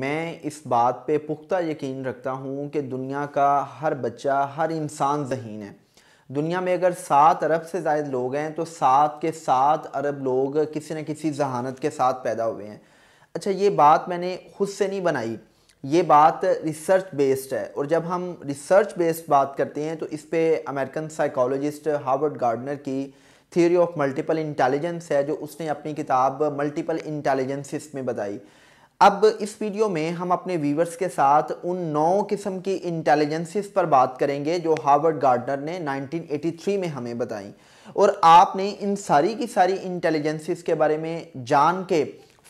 मैं इस बात पे पुख्ता यकीन रखता हूँ कि दुनिया का हर बच्चा हर इंसान जहीन है दुनिया में अगर सात अरब से ज़ायद लोग हैं तो सात के सात अरब लोग किसी न किसी जहानत के साथ पैदा हुए हैं अच्छा ये बात मैंने खुद से नहीं बनाई ये बात रिसर्च बेस्ड है और जब हम रिसर्च बेस्ड बात करते हैं तो इस पर अमेरिकन साइकोलॉजिस्ट हार्वर्ड गार्डनर की थियोरी ऑफ मल्टीपल इंटेलिजेंस है जो उसने अपनी किताब मल्टीपल इंटेलिजेंसिस में बताई अब इस वीडियो में हम अपने व्यूवर्स के साथ उन नौ किस्म की इंटेलिजेंसेस पर बात करेंगे जो हार्वर्ड गार्डनर ने 1983 में हमें बताई और आपने इन सारी की सारी इंटेलिजेंसेस के बारे में जान के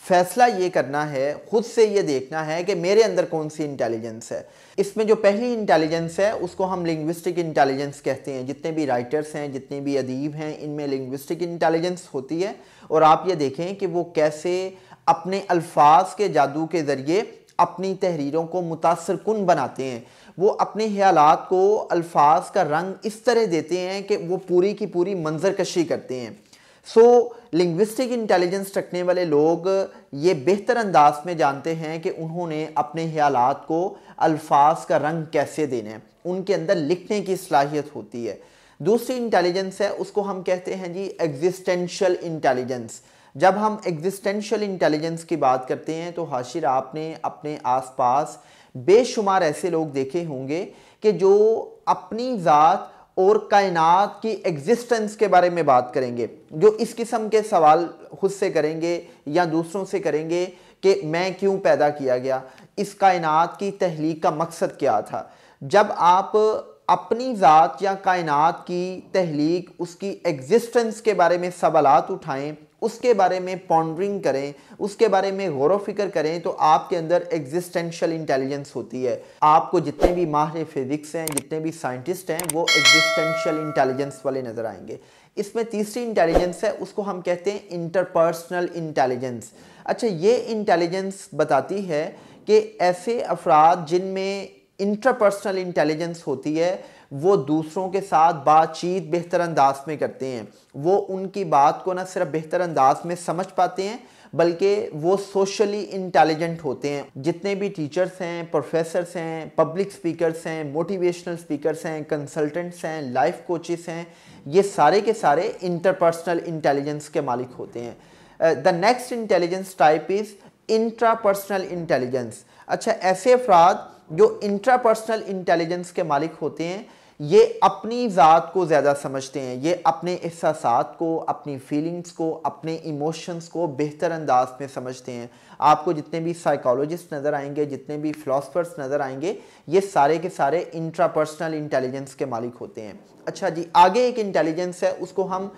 फैसला ये करना है ख़ुद से ये देखना है कि मेरे अंदर कौन सी इंटेलिजेंस है इसमें जो पहली इंटेलिजेंस है उसको हम लिंग्विस्टिक इंटेलिजेंस कहते हैं जितने भी राइटर्स हैं जितने भी अदीब हैं इनमें लिंग्विस्टिक इंटेलिजेंस होती है और आप ये देखें कि वो कैसे अपने अल्फाज के जादू के ज़रिए अपनी तहरीरों को मुतासर कन बनाते हैं वो अपने ख्याल को अल्फाज का रंग इस तरह देते हैं कि वो पूरी की पूरी मंजर कशी करते हैं सो लिंग्विस्टिक इंटेलिजेंस रखने वाले लोग ये बेहतर अंदाज में जानते हैं कि उन्होंने अपने ख्याल को अल्फाज का रंग कैसे देना है उनके अंदर लिखने की सलाहियत होती है दूसरी इंटेलिजेंस है उसको हम कहते हैं जी एग्जिस्टेंशल इंटेलिजेंस जब हम एग्जिस्टेंशियल इंटेलिजेंस की बात करते हैं तो हाशिर आपने अपने आसपास बेशुमार ऐसे लोग देखे होंगे कि जो अपनी ज़ात और कायनात की एग्जिस्टेंस के बारे में बात करेंगे जो इस किस्म के सवाल खुद से करेंगे या दूसरों से करेंगे कि मैं क्यों पैदा किया गया इस कायनात की तहलीक का मकसद क्या था जब आप अपनी ज़ात या कायनात की तहलीक उसकी एग्जिस्टेंस के बारे में सवालत उठाएँ उसके बारे में पॉन्ड्रिंग करें उसके बारे में गौर फिक्र करें तो आपके अंदर एग्जिस्टेंशल इंटेलिजेंस होती है आपको जितने भी माहिर फिज़िक्स हैं जितने भी साइंटिस्ट हैं वो एग्जिस्टेंशल इंटेलिजेंस वाले नज़र आएंगे इसमें तीसरी इंटेलिजेंस है उसको हम कहते हैं इंटरपर्सनल इंटेलिजेंस अच्छा ये इंटेलिजेंस बताती है कि ऐसे अफराद जिनमें इंटरपर्सनल इंटेलिजेंस होती है वो दूसरों के साथ बातचीत बेहतर अंदाज में करते हैं वो उनकी बात को ना सिर्फ बेहतर अंदाज में समझ पाते हैं बल्कि वो सोशली इंटेलिजेंट होते हैं जितने भी टीचर्स हैं प्रोफेसर्स हैं पब्लिक स्पीकर्स हैं मोटिवेशनल स्पीकर्स हैं कंसल्टेंट्स हैं लाइफ कोचेस हैं ये सारे के सारे इंटरपर्सनल इंटेलिजेंस के मालिक होते हैं the next intelligence type is intrapersonal intelligence अच्छा ऐसे अफराद जो इंट्रापर्सनल इंटेलिजेंस के मालिक होते हैं ये अपनी ज़ात को ज़्यादा समझते हैं ये अपने एहसास को अपनी फीलिंग्स को अपने इमोशंस को बेहतर अंदाज में समझते हैं आपको जितने भी साइकोलॉजिस्ट नज़र आएंगे जितने भी फ़िलासफ़र्स नज़र आएंगे ये सारे के सारे इंट्रापर्सनल इंटेलिजेंस के मालिक होते हैं अच्छा जी आगे एक इंटेलिजेंस है उसको हम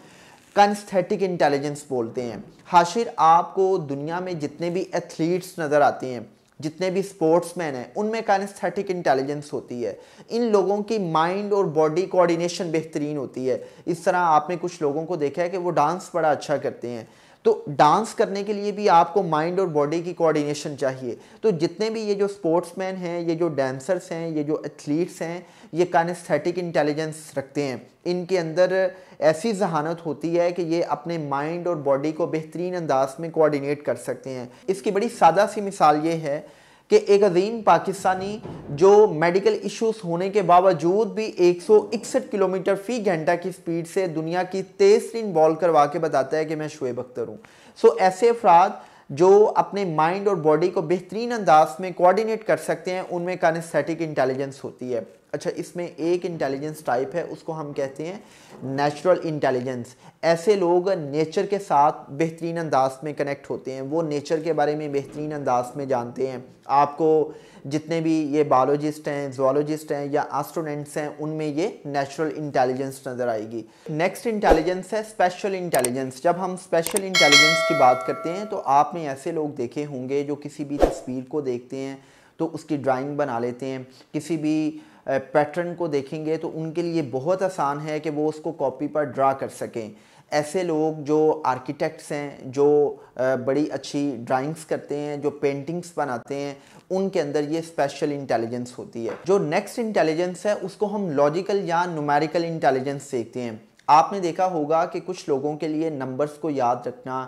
कंस्थेटिक इंटेलिजेंस बोलते हैं हाशिर आपको दुनिया में जितने भी एथलीट्स नज़र आते हैं जितने भी स्पोर्ट्स मैन हैं उनमें कानस्थेटिक इंटेलिजेंस होती है इन लोगों की माइंड और बॉडी कोऑर्डिनेशन बेहतरीन होती है इस तरह आपने कुछ लोगों को देखा है कि वो डांस बड़ा अच्छा करते हैं तो डांस करने के लिए भी आपको माइंड और बॉडी की कोऑर्डिनेशन चाहिए तो जितने भी ये जो स्पोर्ट्समैन हैं ये जो डांसर्स हैं ये जो एथलीट्स हैं ये कानेस्थेटिक इंटेलिजेंस रखते हैं इनके अंदर ऐसी जहानत होती है कि ये अपने माइंड और बॉडी को बेहतरीन अंदाज में कोऑर्डिनेट कर सकते हैं इसकी बड़ी सादा सी मिसाल ये है कि एक अजीम पाकिस्तानी जो मेडिकल इश्यूज होने के बावजूद भी एक किलोमीटर फी घंटा की स्पीड से दुनिया की तेज तीन बॉल करवा के बताता है कि मैं शुएब अख्तर हूँ सो ऐसे अफराद जो अपने माइंड और बॉडी को बेहतरीन अंदाज में कोऑर्डिनेट कर सकते हैं उनमें कानेस्थेटिक इंटेलिजेंस होती है अच्छा इसमें एक इंटेलिजेंस टाइप है उसको हम कहते हैं नेचुरल इंटेलिजेंस ऐसे लोग नेचर के साथ बेहतरीन अंदाज में कनेक्ट होते हैं वो नेचर के बारे में बेहतरीन अंदाज में जानते हैं आपको जितने भी ये बायोलॉजिस्ट हैं जोलॉजिस्ट हैं या एस्ट्रोनेंट्स हैं उनमें ये नेचुरल इंटेलिजेंस नज़र आएगी नेक्स्ट इंटेलिजेंस है स्पेशल इंटेलिजेंस जब हम स्पेशल इंटेलिजेंस की बात करते हैं तो आपने ऐसे लोग देखे होंगे जो किसी भी तस्वीर को देखते हैं तो उसकी ड्राइंग बना लेते हैं किसी भी पैटर्न को देखेंगे तो उनके लिए बहुत आसान है कि वो उसको कॉपी पर ड्रा कर सकें ऐसे लोग जो आर्किटेक्ट्स हैं जो बड़ी अच्छी ड्राइंग्स करते हैं जो पेंटिंग्स बनाते हैं उनके अंदर ये स्पेशल इंटेलिजेंस होती है जो नेक्स्ट इंटेलिजेंस है उसको हम लॉजिकल या नुमेरिकल इंटेलिजेंस देखते हैं आपने देखा होगा कि कुछ लोगों के लिए नंबर्स को याद रखना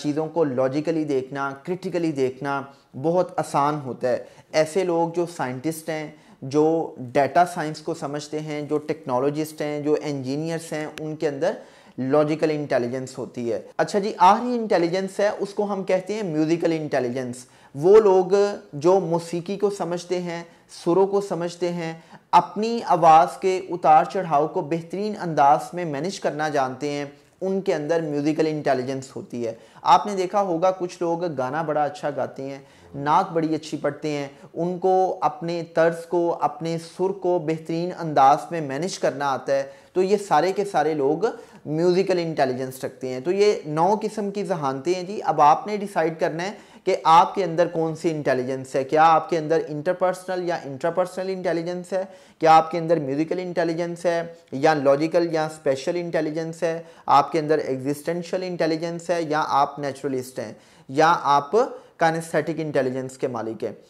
चीज़ों को लॉजिकली देखना क्रिटिकली देखना बहुत आसान होता है ऐसे लोग जो साइंटिस्ट हैं जो डाटा साइंस को समझते हैं जो टेक्नोलॉजिस्ट हैं जो इंजीनियर्स हैं उनके अंदर लॉजिकल इंटेलिजेंस होती है अच्छा जी आखिरी इंटेलिजेंस है उसको हम कहते हैं म्यूज़िकल इंटेलिजेंस वो लोग जो मौसीकी को समझते हैं सुरों को समझते हैं अपनी आवाज़ के उतार चढ़ाव को बेहतरीन अंदाज में मैनेज करना जानते हैं उनके अंदर म्यूज़िकल इंटेलिजेंस होती है आपने देखा होगा कुछ लोग गाना बड़ा अच्छा गाते हैं नाक बड़ी अच्छी पढ़ते हैं उनको अपने तर्ज को अपने सुर को बेहतरीन अंदाज में मैनेज करना आता है तो ये सारे के सारे लोग म्यूज़िकल इंटेलिजेंस रखती हैं तो ये नौ किस्म की जहानतें हैं जी अब आपने डिसाइड करना है कि आपके अंदर कौन सी इंटेलिजेंस है क्या आपके अंदर इंटरपर्सनल या इंट्रापर्सनल इंटेलिजेंस है क्या आपके अंदर म्यूज़िकल इंटेलिजेंस है या लॉजिकल या स्पेशल इंटेलिजेंस है आपके अंदर एग्जिस्टेंशल इंटेलिजेंस है या आप नेचुरलिस्ट हैं या आप कानेस्थेटिक इंटेलिजेंस के मालिक हैं